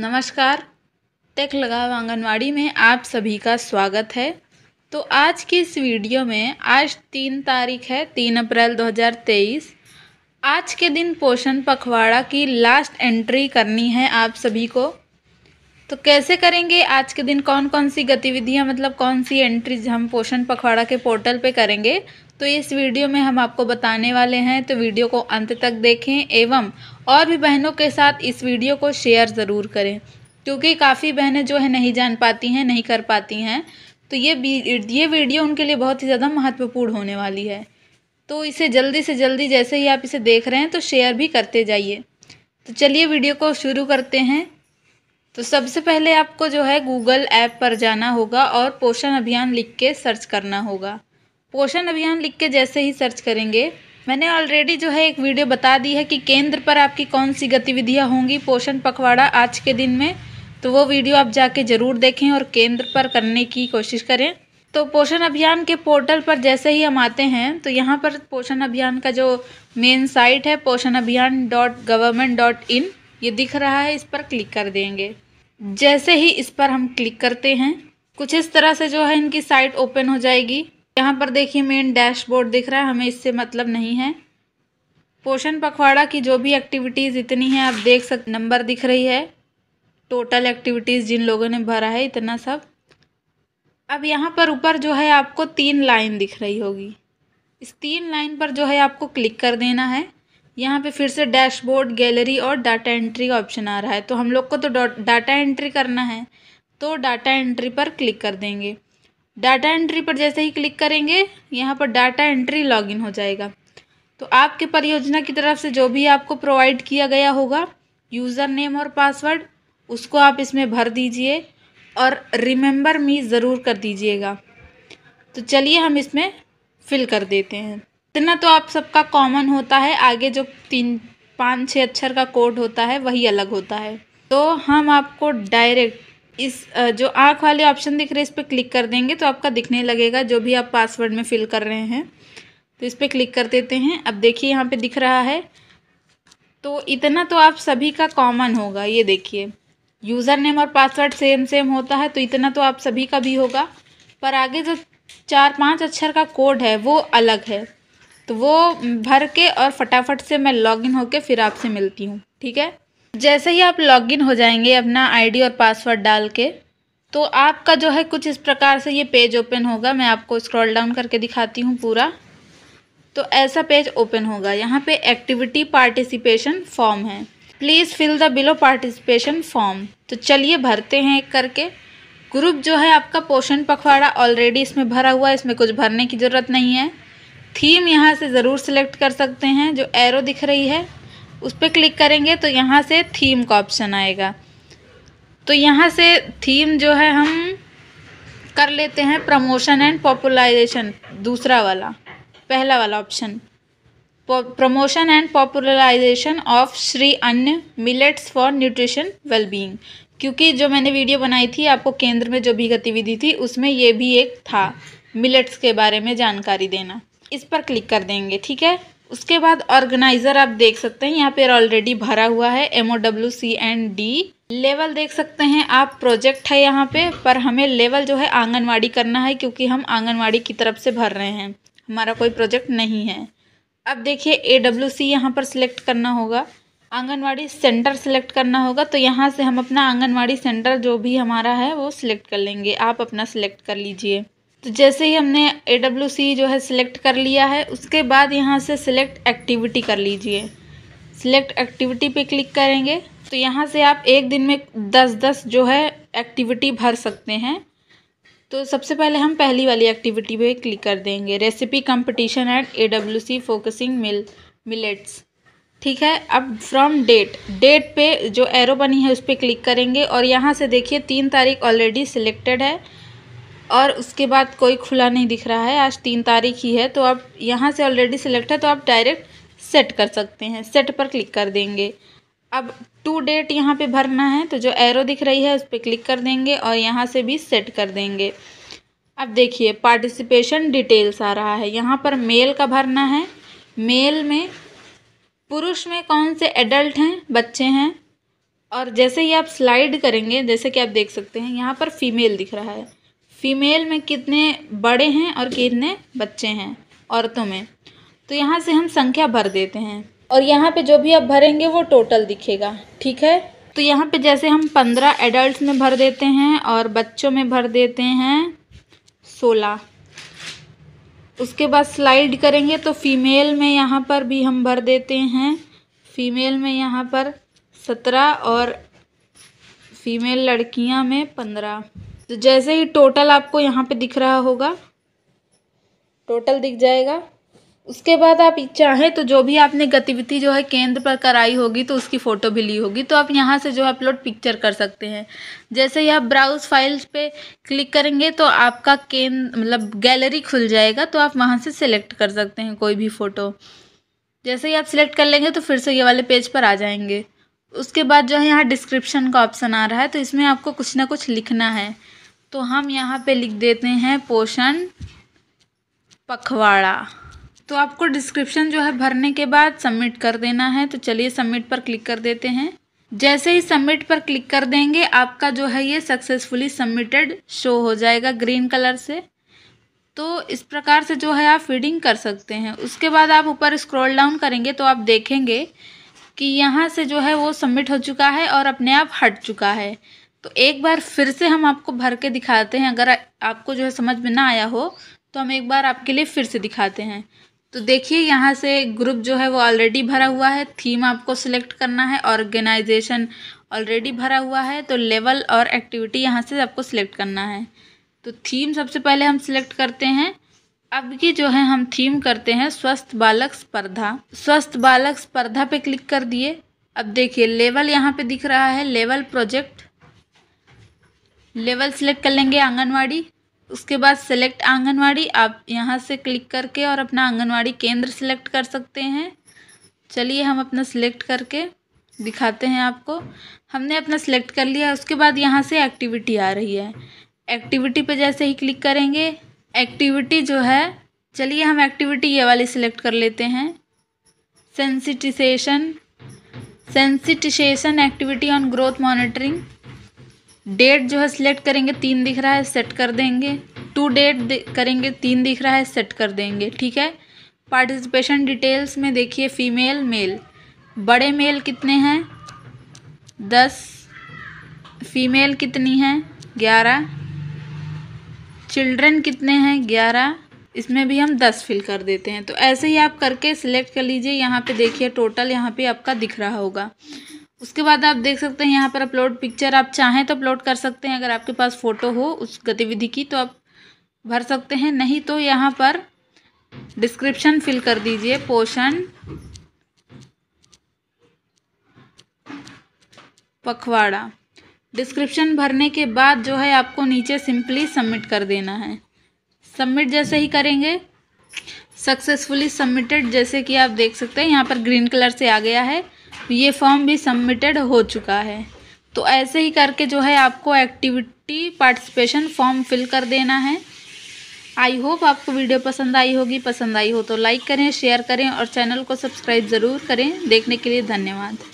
नमस्कार टेक लगाव आंगनवाड़ी में आप सभी का स्वागत है तो आज की इस वीडियो में आज तीन तारीख है तीन अप्रैल 2023 आज के दिन पोषण पखवाड़ा की लास्ट एंट्री करनी है आप सभी को तो कैसे करेंगे आज के दिन कौन कौन सी गतिविधियां मतलब कौन सी एंट्रीज हम पोषण पखवाड़ा के पोर्टल पे करेंगे तो इस वीडियो में हम आपको बताने वाले हैं तो वीडियो को अंत तक देखें एवं और भी बहनों के साथ इस वीडियो को शेयर ज़रूर करें क्योंकि काफ़ी बहनें जो है नहीं जान पाती हैं नहीं कर पाती हैं तो ये ये वीडियो उनके लिए बहुत ही ज़्यादा महत्वपूर्ण होने वाली है तो इसे जल्दी से जल्दी जैसे ही आप इसे देख रहे हैं तो शेयर भी करते जाइए तो चलिए वीडियो को शुरू करते हैं तो सबसे पहले आपको जो है गूगल ऐप पर जाना होगा और पोषण अभियान लिख के सर्च करना होगा पोषण अभियान लिख के जैसे ही सर्च करेंगे मैंने ऑलरेडी जो है एक वीडियो बता दी है कि केंद्र पर आपकी कौन सी गतिविधियाँ होंगी पोषण पखवाड़ा आज के दिन में तो वो वीडियो आप जाके ज़रूर देखें और केंद्र पर करने की कोशिश करें तो पोषण अभियान के पोर्टल पर जैसे ही हम आते हैं तो यहाँ पर पोषण अभियान का जो मेन साइट है पोषण अभियान डॉट गवर्नमेंट डॉट इन ये दिख रहा है इस पर क्लिक कर देंगे जैसे ही इस पर हम क्लिक करते हैं कुछ इस तरह से जो है इनकी साइट ओपन हो जाएगी यहाँ पर देखिए मेन डैशबोर्ड दिख रहा है हमें इससे मतलब नहीं है पोषण पखवाड़ा की जो भी एक्टिविटीज़ इतनी है आप देख सक नंबर दिख रही है टोटल एक्टिविटीज़ जिन लोगों ने भरा है इतना सब अब यहाँ पर ऊपर जो है आपको तीन लाइन दिख रही होगी इस तीन लाइन पर जो है आपको क्लिक कर देना है यहाँ पे फिर से डैशबोर्ड गैलरी और डाटा एंट्री का ऑप्शन आ रहा है तो हम लोग को तो डाटा एंट्री करना है तो डाटा एंट्री पर क्लिक कर देंगे डाटा एंट्री पर जैसे ही क्लिक करेंगे यहाँ पर डाटा एंट्री लॉगिन हो जाएगा तो आपके परियोजना की तरफ से जो भी आपको प्रोवाइड किया गया होगा यूज़र नेम और पासवर्ड उसको आप इसमें भर दीजिए और रिमेंबर मी ज़रूर कर दीजिएगा तो चलिए हम इसमें फिल कर देते हैं इतना तो आप सबका कॉमन होता है आगे जो तीन पाँच छः अक्षर का कोड होता है वही अलग होता है तो हम आपको डायरेक्ट इस जो आँख वाले ऑप्शन दिख रहे हैं इस पर क्लिक कर देंगे तो आपका दिखने लगेगा जो भी आप पासवर्ड में फ़िल कर रहे हैं तो इस पर क्लिक कर देते हैं अब देखिए यहाँ पे दिख रहा है तो इतना तो आप सभी का कॉमन होगा ये देखिए यूज़र नेम और पासवर्ड सेम सेम होता है तो इतना तो आप सभी का भी होगा पर आगे जो चार पाँच अक्षर का कोड है वो अलग है तो वो भर के और फटाफट से मैं लॉगिन होकर फिर आपसे मिलती हूँ ठीक है जैसे ही आप लॉगिन हो जाएंगे अपना आईडी और पासवर्ड डाल के तो आपका जो है कुछ इस प्रकार से ये पेज ओपन होगा मैं आपको स्क्रॉल डाउन करके दिखाती हूँ पूरा तो ऐसा पेज ओपन होगा यहाँ पे एक्टिविटी पार्टिसिपेशन फॉर्म है please fill the below participation form तो चलिए भरते हैं एक करके ग्रुप जो है आपका पोषण पखवाड़ा ऑलरेडी इसमें भरा हुआ है इसमें कुछ भरने की ज़रूरत नहीं है थीम यहाँ से ज़रूर सेलेक्ट कर सकते हैं जो एरो दिख रही है उस पर क्लिक करेंगे तो यहाँ से थीम का ऑप्शन आएगा तो यहाँ से थीम जो है हम कर लेते हैं प्रमोशन एंड पॉपुलराइजेशन दूसरा वाला पहला वाला option promotion and popularisation of Shri Anna millets for nutrition wellbeing क्योंकि जो मैंने वीडियो बनाई थी आपको केंद्र में जो भी गतिविधि थी उसमें ये भी एक था मिलेट्स के बारे में जानकारी देना इस पर क्लिक कर देंगे ठीक है उसके बाद ऑर्गेनाइजर आप देख सकते हैं यहाँ पे ऑलरेडी भरा हुआ है M O W C and D level देख सकते हैं आप प्रोजेक्ट है यहाँ पे पर हमें लेवल जो है आंगनवाड़ी करना है क्योंकि हम आंगनवाड़ी की तरफ से भर रहे हैं हमारा कोई प्रोजेक्ट नहीं है अब देखिए ए डब्ल्यू सी यहाँ पर सिलेक्ट करना होगा आंगनवाड़ी सेंटर सिलेक्ट करना होगा तो यहाँ से हम अपना आंगनवाड़ी सेंटर जो भी हमारा है वो सिलेक्ट कर लेंगे आप अपना सिलेक्ट कर लीजिए तो जैसे ही हमने ए डब्ल्यू सी जो है सिलेक्ट कर लिया है उसके बाद यहाँ से सिलेक्ट एक्टिविटी कर लीजिए सिलेक्ट एक्टिविटी पे क्लिक करेंगे तो यहाँ से आप एक दिन में दस दस जो है एक्टिविटी भर सकते हैं तो सबसे पहले हम पहली वाली एक्टिविटी पे क्लिक कर देंगे recipe competition at A W C focusing mil millets ठीक है अब फ्रॉम डेट डेट पे जो एरो बनी है उस पर क्लिक करेंगे और यहाँ से देखिए तीन तारीख ऑलरेडी सिलेक्टेड है और उसके बाद कोई खुला नहीं दिख रहा है आज तीन तारीख ही है तो आप यहाँ से ऑलरेडी सिलेक्ट है तो आप डायरेक्ट सेट कर सकते हैं सेट पर क्लिक कर देंगे अब टू डेट यहाँ पे भरना है तो जो एरो दिख रही है उस पर क्लिक कर देंगे और यहाँ से भी सेट कर देंगे अब देखिए पार्टिसिपेशन डिटेल्स आ रहा है यहाँ पर मेल का भरना है मेल में पुरुष में कौन से एडल्ट हैं बच्चे हैं और जैसे ही आप स्लाइड करेंगे जैसे कि आप देख सकते हैं यहाँ पर फीमेल दिख रहा है फीमेल में कितने बड़े हैं और कितने बच्चे हैं औरतों में तो यहाँ से हम संख्या भर देते हैं और यहाँ पे जो भी आप भरेंगे वो टोटल दिखेगा ठीक है तो यहाँ पे जैसे हम पंद्रह एडल्ट में भर देते हैं और बच्चों में भर देते हैं सोलह उसके बाद स्लाइड करेंगे तो फीमेल में यहाँ पर भी हम भर देते हैं फीमेल में यहाँ पर सत्रह और फीमेल लड़कियाँ में पंद्रह तो जैसे ही टोटल आपको यहाँ पे दिख रहा होगा टोटल दिख जाएगा उसके बाद आप चाहें तो जो भी आपने गतिविधि जो है केंद्र पर कराई होगी तो उसकी फ़ोटो भी ली होगी तो आप यहाँ से जो है अपलोड पिक्चर कर सकते हैं जैसे ही आप ब्राउज फाइल्स पे क्लिक करेंगे तो आपका केंद्र मतलब गैलरी खुल जाएगा तो आप वहाँ से सिलेक्ट कर सकते हैं कोई भी फ़ोटो जैसे ही आप सिलेक्ट कर लेंगे तो फिर से ये वाले पेज पर आ जाएंगे उसके बाद जो है यहाँ डिस्क्रिप्शन का ऑप्शन आ रहा है तो इसमें आपको कुछ ना कुछ लिखना है तो हम यहाँ पे लिख देते हैं पोषण पखवाड़ा तो आपको डिस्क्रिप्शन जो है भरने के बाद सबमिट कर देना है तो चलिए सबमिट पर क्लिक कर देते हैं जैसे ही सबमिट पर क्लिक कर देंगे आपका जो है ये सक्सेसफुली सबमिटेड शो हो जाएगा ग्रीन कलर से तो इस प्रकार से जो है आप फीडिंग कर सकते हैं उसके बाद आप ऊपर स्क्रॉल डाउन करेंगे तो आप देखेंगे कि यहाँ से जो है वो सबमिट हो चुका है और अपने आप हट चुका है तो एक बार फिर से हम आपको भर के दिखाते हैं अगर आपको जो है समझ में ना आया हो तो हम एक बार आपके लिए फिर से दिखाते हैं तो देखिए यहाँ से ग्रुप जो है वो ऑलरेडी भरा हुआ है थीम आपको सिलेक्ट करना है ऑर्गेनाइजेशन ऑलरेडी भरा हुआ है तो लेवल और एक्टिविटी यहाँ से आपको सिलेक्ट करना है तो थीम सबसे पहले हम सिलेक्ट करते हैं अब की जो है हम थीम करते हैं स्वस्थ बालक स्पर्धा स्वस्थ बालक स्पर्धा पे क्लिक कर दिए अब देखिए लेवल यहाँ पे दिख रहा है लेवल प्रोजेक्ट लेवल सेलेक्ट कर लेंगे आंगनवाड़ी उसके बाद सेलेक्ट आंगनवाड़ी आप यहाँ से क्लिक करके और अपना आंगनवाड़ी केंद्र सेलेक्ट कर सकते हैं चलिए हम अपना सिलेक्ट करके दिखाते हैं आपको हमने अपना सेलेक्ट कर लिया उसके बाद यहाँ से एक्टिविटी आ रही है एक्टिविटी पे जैसे ही क्लिक करेंगे एक्टिविटी जो है चलिए हम एक्टिविटी ये वाली सिलेक्ट कर लेते हैं sensitisation sensitisation activity on growth monitoring date जो है सिलेक्ट करेंगे तीन दिख रहा है सेट कर देंगे टू डेट करेंगे तीन दिख रहा है सेट कर देंगे ठीक है पार्टिसिपेशन डिटेल्स में देखिए फीमेल मेल बड़े मेल कितने हैं दस फीमेल कितनी हैं ग्यारह चिल्ड्रन कितने हैं ग्यारह इसमें भी हम दस फिल कर देते हैं तो ऐसे ही आप करके सिलेक्ट कर लीजिए यहाँ पे देखिए टोटल यहाँ पे आपका दिख रहा होगा उसके बाद आप देख सकते हैं यहाँ पर अपलोड पिक्चर आप चाहें तो अपलोड कर सकते हैं अगर आपके पास फ़ोटो हो उस गतिविधि की तो आप भर सकते हैं नहीं तो यहाँ पर डिस्क्रिप्शन फिल कर दीजिए पोषण पखवाड़ा डिस्क्रिप्शन भरने के बाद जो है आपको नीचे सिंपली सबमिट कर देना है सबमिट जैसे ही करेंगे सक्सेसफुली सबमिटेड जैसे कि आप देख सकते हैं यहाँ पर ग्रीन कलर से आ गया है ये फॉर्म भी सबमिटेड हो चुका है तो ऐसे ही करके जो है आपको एक्टिविटी पार्टिसिपेशन फॉर्म फिल कर देना है आई होप आपको वीडियो पसंद आई होगी पसंद आई हो तो लाइक करें शेयर करें और चैनल को सब्सक्राइब ज़रूर करें देखने के लिए धन्यवाद